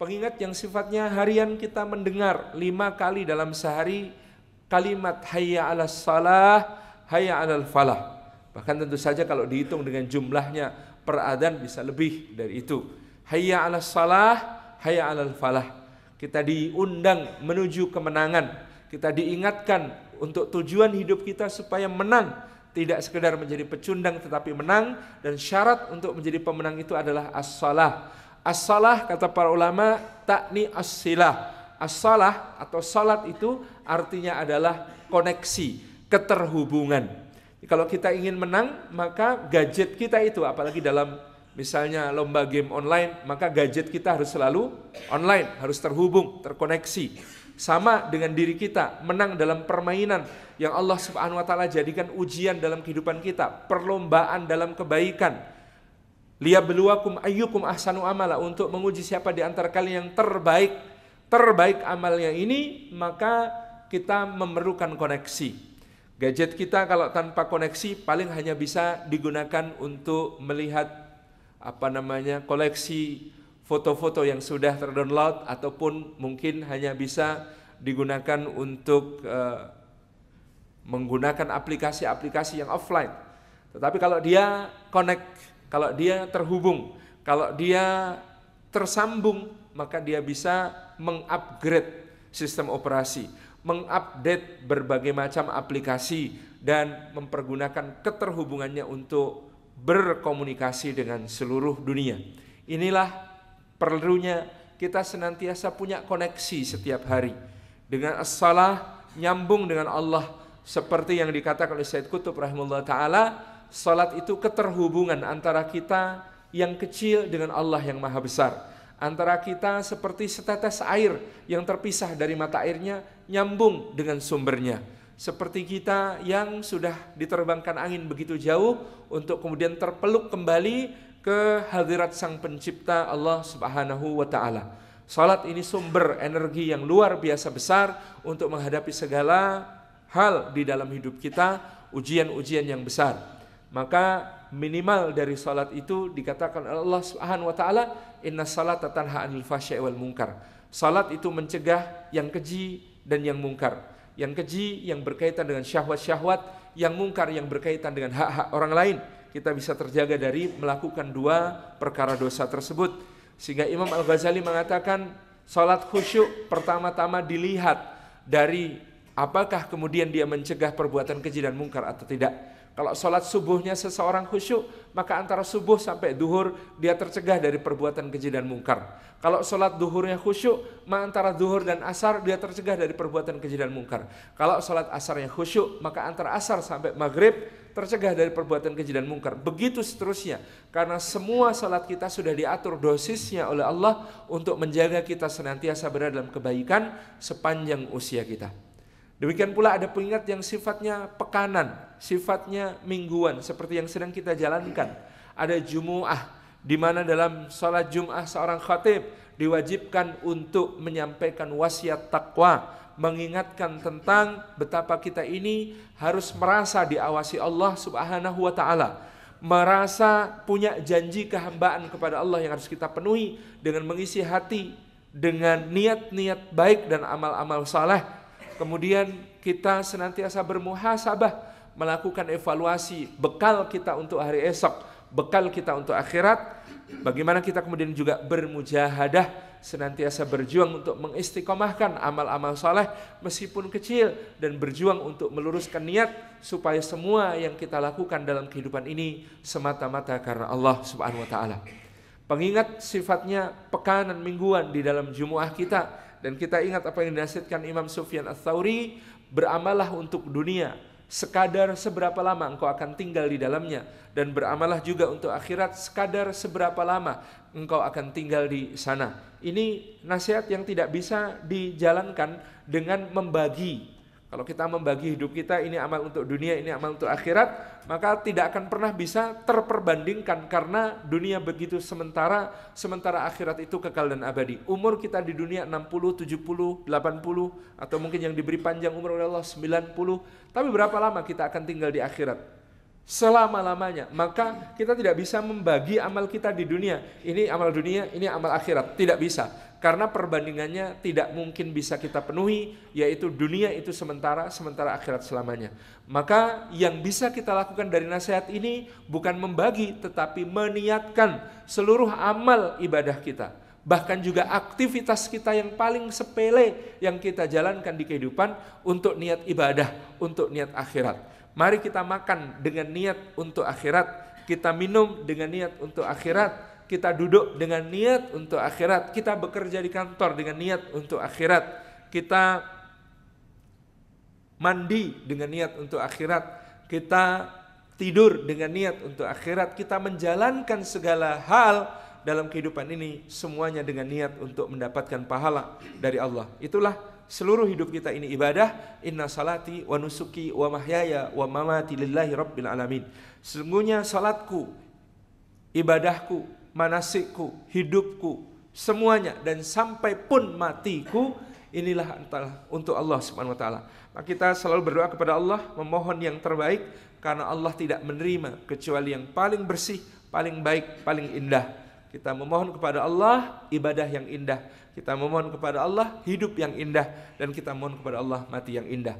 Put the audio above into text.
Pengingat yang sifatnya harian kita mendengar lima kali dalam sehari kalimat hayya ala salah, hayya ala falah. Bahkan tentu saja kalau dihitung dengan jumlahnya per bisa lebih dari itu. Hayya ala salah, hayya ala falah. Kita diundang menuju kemenangan. Kita diingatkan untuk tujuan hidup kita supaya menang. Tidak sekedar menjadi pecundang tetapi menang. Dan syarat untuk menjadi pemenang itu adalah as-salah. As-salah kata para ulama takni as-silah. As-salah atau salat itu artinya adalah koneksi, keterhubungan. Kalau kita ingin menang, maka gadget kita itu apalagi dalam misalnya lomba game online, maka gadget kita harus selalu online, harus terhubung, terkoneksi. Sama dengan diri kita menang dalam permainan yang Allah Subhanahu wa taala jadikan ujian dalam kehidupan kita, perlombaan dalam kebaikan liyabluwakum ayyukum ahsanu amala untuk menguji siapa di antara kalian yang terbaik terbaik amalnya ini maka kita memerlukan koneksi gadget kita kalau tanpa koneksi paling hanya bisa digunakan untuk melihat apa namanya koleksi foto-foto yang sudah terdownload ataupun mungkin hanya bisa digunakan untuk uh, menggunakan aplikasi-aplikasi yang offline tetapi kalau dia connect kalau dia terhubung, kalau dia tersambung, maka dia bisa mengupgrade sistem operasi, mengupdate berbagai macam aplikasi dan mempergunakan keterhubungannya untuk berkomunikasi dengan seluruh dunia. Inilah perlunya kita senantiasa punya koneksi setiap hari dengan as-salah nyambung dengan Allah seperti yang dikatakan oleh Said Qutb rahimahullah taala salat itu keterhubungan antara kita yang kecil dengan Allah yang maha besar. Antara kita seperti setetes air yang terpisah dari mata airnya nyambung dengan sumbernya. Seperti kita yang sudah diterbangkan angin begitu jauh untuk kemudian terpeluk kembali ke hadirat sang pencipta Allah subhanahu wa ta'ala. Salat ini sumber energi yang luar biasa besar untuk menghadapi segala hal di dalam hidup kita, ujian-ujian yang besar. Maka minimal dari salat itu dikatakan Allah Subhanahu wa taala inna salata tanha anil fahsya'i wal munkar. Salat itu mencegah yang keji dan yang mungkar. Yang keji yang berkaitan dengan syahwat-syahwat, yang mungkar yang berkaitan dengan hak-hak orang lain. Kita bisa terjaga dari melakukan dua perkara dosa tersebut. Sehingga Imam Al-Ghazali mengatakan salat khusyuk pertama-tama dilihat dari apakah kemudian dia mencegah perbuatan keji dan mungkar atau tidak. Kalau sholat subuhnya seseorang khusyuk, maka antara subuh sampai duhur dia tercegah dari perbuatan keji dan mungkar. Kalau sholat duhurnya khusyuk, maka antara duhur dan asar dia tercegah dari perbuatan keji dan mungkar. Kalau sholat asarnya khusyuk, maka antara asar sampai maghrib tercegah dari perbuatan keji dan mungkar. Begitu seterusnya. Karena semua sholat kita sudah diatur dosisnya oleh Allah untuk menjaga kita senantiasa berada dalam kebaikan sepanjang usia kita. Demikian pula ada pengingat yang sifatnya pekanan, sifatnya mingguan seperti yang sedang kita jalankan. Ada jumuah di mana dalam sholat Jum'ah seorang khatib diwajibkan untuk menyampaikan wasiat takwa, mengingatkan tentang betapa kita ini harus merasa diawasi Allah Subhanahu wa taala merasa punya janji kehambaan kepada Allah yang harus kita penuhi dengan mengisi hati dengan niat-niat baik dan amal-amal saleh Kemudian kita senantiasa bermuhasabah melakukan evaluasi bekal kita untuk hari esok, bekal kita untuk akhirat, bagaimana kita kemudian juga bermujahadah senantiasa berjuang untuk mengistiqomahkan amal-amal soleh meskipun kecil dan berjuang untuk meluruskan niat supaya semua yang kita lakukan dalam kehidupan ini semata-mata karena Allah Subhanahu wa taala. Pengingat sifatnya pekanan mingguan di dalam Jumuah kita dan kita ingat apa yang dinasihatkan Imam Sufyan Ats-Tsauri, beramalah untuk dunia sekadar seberapa lama engkau akan tinggal di dalamnya dan beramalah juga untuk akhirat sekadar seberapa lama engkau akan tinggal di sana. Ini nasihat yang tidak bisa dijalankan dengan membagi kalau kita membagi hidup kita ini amal untuk dunia, ini amal untuk akhirat, maka tidak akan pernah bisa terperbandingkan karena dunia begitu sementara, sementara akhirat itu kekal dan abadi. Umur kita di dunia 60, 70, 80 atau mungkin yang diberi panjang umur oleh Allah 90, tapi berapa lama kita akan tinggal di akhirat? selama-lamanya. Maka kita tidak bisa membagi amal kita di dunia. Ini amal dunia, ini amal akhirat. Tidak bisa. Karena perbandingannya tidak mungkin bisa kita penuhi, yaitu dunia itu sementara, sementara akhirat selamanya. Maka yang bisa kita lakukan dari nasihat ini bukan membagi, tetapi meniatkan seluruh amal ibadah kita. Bahkan juga aktivitas kita yang paling sepele yang kita jalankan di kehidupan untuk niat ibadah, untuk niat akhirat Mari kita makan dengan niat untuk akhirat, kita minum dengan niat untuk akhirat, kita duduk dengan niat untuk akhirat, kita bekerja di kantor dengan niat untuk akhirat, kita mandi dengan niat untuk akhirat, kita tidur dengan niat untuk akhirat, kita menjalankan segala hal dalam kehidupan ini semuanya dengan niat untuk mendapatkan pahala dari Allah. Itulah seluruh hidup kita ini ibadah inna salati wa nusuki wa mahyaya wa mamati lillahi rabbil alamin sesungguhnya salatku ibadahku manasikku hidupku semuanya dan sampai pun matiku inilah antara untuk Allah Subhanahu wa taala kita selalu berdoa kepada Allah memohon yang terbaik karena Allah tidak menerima kecuali yang paling bersih paling baik paling indah kita memohon kepada Allah ibadah yang indah. Kita memohon kepada Allah hidup yang indah dan kita mohon kepada Allah mati yang indah.